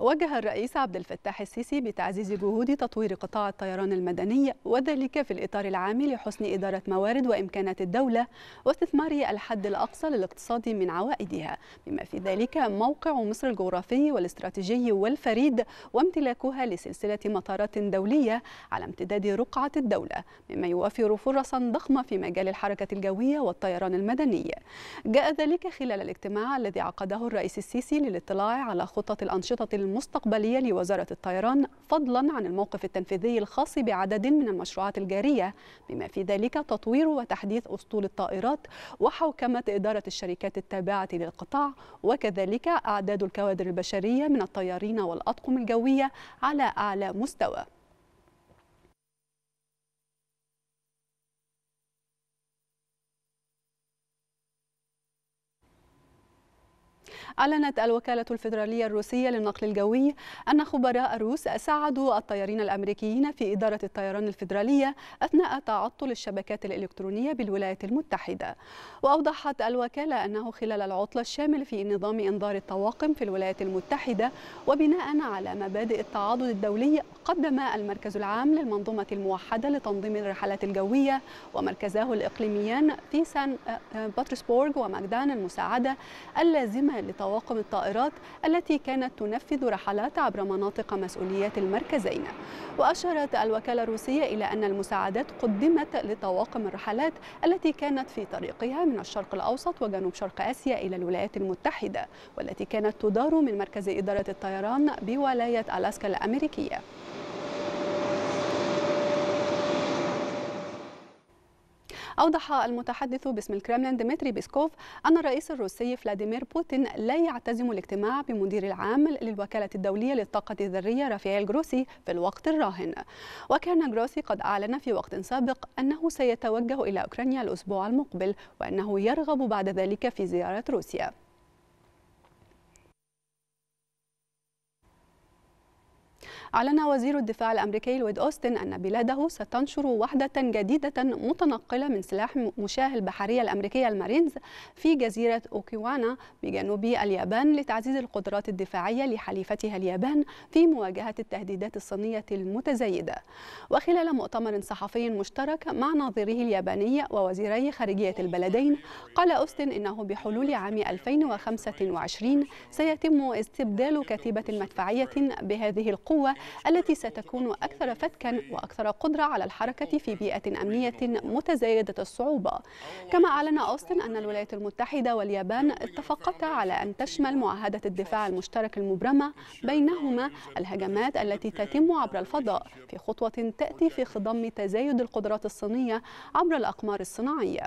وجه الرئيس عبد الفتاح السيسي بتعزيز جهود تطوير قطاع الطيران المدني وذلك في الإطار العام لحسن إدارة موارد وإمكانات الدولة واستثمار الحد الأقصى للاقتصاد من عوائدها بما في ذلك موقع مصر الجغرافي والاستراتيجي والفريد وامتلاكها لسلسلة مطارات دولية على امتداد رقعة الدولة مما يوفر فرصا ضخمة في مجال الحركة الجوية والطيران المدني جاء ذلك خلال الاجتماع الذي عقده الرئيس السيسي للاطلاع على خطط الأنشطة المستقبلية لوزارة الطيران فضلا عن الموقف التنفيذي الخاص بعدد من المشروعات الجارية بما في ذلك تطوير وتحديث أسطول الطائرات وحوكمة إدارة الشركات التابعة للقطاع وكذلك أعداد الكوادر البشرية من الطيارين والأطقم الجوية على أعلى مستوى أعلنت الوكالة الفيدرالية الروسية للنقل الجوي أن خبراء روس ساعدوا الطيارين الأمريكيين في إدارة الطيران الفيدرالية أثناء تعطل الشبكات الإلكترونية بالولايات المتحدة وأوضحت الوكالة أنه خلال العطلة الشامل في نظام إنذار الطواقم في الولايات المتحدة وبناء على مبادئ التعاضد الدولي قدم المركز العام للمنظومة الموحدة لتنظيم الرحلات الجوية ومركزاه الإقليميان في سان آه، آه، باترسبورغ ومجدان المساعدة اللازمة طواقم الطائرات التي كانت تنفذ رحلات عبر مناطق مسؤوليات المركزين وأشارت الوكالة الروسية إلى أن المساعدات قدمت لطواقم الرحلات التي كانت في طريقها من الشرق الأوسط وجنوب شرق آسيا إلى الولايات المتحدة والتي كانت تدار من مركز إدارة الطيران بولاية ألاسكا الأمريكية أوضح المتحدث باسم الكرملين ديمتري بيسكوف أن الرئيس الروسي فلاديمير بوتين لا يعتزم الاجتماع بمدير العام للوكالة الدولية للطاقة الذرية رافائيل جروسي في الوقت الراهن وكان جروسي قد أعلن في وقت سابق أنه سيتوجه إلى أوكرانيا الأسبوع المقبل وأنه يرغب بعد ذلك في زيارة روسيا أعلن وزير الدفاع الأمريكي لويد أوستن أن بلاده ستنشر وحدة جديدة متنقلة من سلاح مشاه البحرية الأمريكية المارينز في جزيرة أوكيوانا بجنوب اليابان لتعزيز القدرات الدفاعية لحليفتها اليابان في مواجهة التهديدات الصينية المتزايدة وخلال مؤتمر صحفي مشترك مع ناظريه الياباني ووزيري خارجية البلدين قال أوستن إنه بحلول عام 2025 سيتم استبدال كتيبة مدفعية بهذه القوة التي ستكون أكثر فتكا وأكثر قدرة على الحركة في بيئة أمنية متزايدة الصعوبة كما أعلن أوستن أن الولايات المتحدة واليابان اتفقتا على أن تشمل معاهدة الدفاع المشترك المبرمة بينهما الهجمات التي تتم عبر الفضاء في خطوة تأتي في خضم تزايد القدرات الصينية عبر الأقمار الصناعية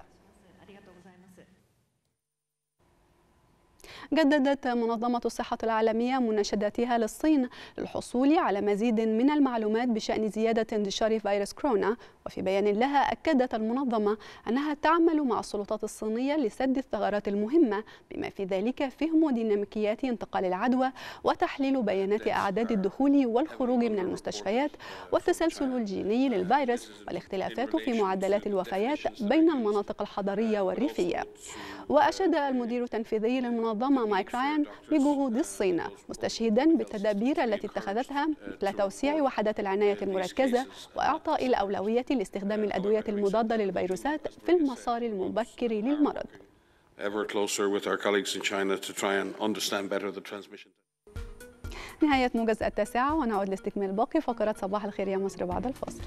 جددت منظمة الصحة العالمية مناشداتها للصين للحصول على مزيد من المعلومات بشأن زيادة انتشار فيروس كورونا وفي بيان لها أكدت المنظمة أنها تعمل مع السلطات الصينية لسد الثغرات المهمة بما في ذلك فهم ديناميكيات انتقال العدوى وتحليل بيانات أعداد الدخول والخروج من المستشفيات والتسلسل الجيني للفيروس والاختلافات في معدلات الوفيات بين المناطق الحضرية والريفية وأشاد المدير التنفيذي للمنظمة مايك رايان بجهود الصين مستشهدا بالتدابير التي اتخذتها مثل توسيع وحدات العناية المركزة وإعطاء الأولوية لاستخدام الأدوية المضادة للفيروسات في المسار المبكر للمرض. نهاية موجز التاسعة ونعود لاستكمال باقي فقرات صباح الخير يا مصر بعد الفاصل.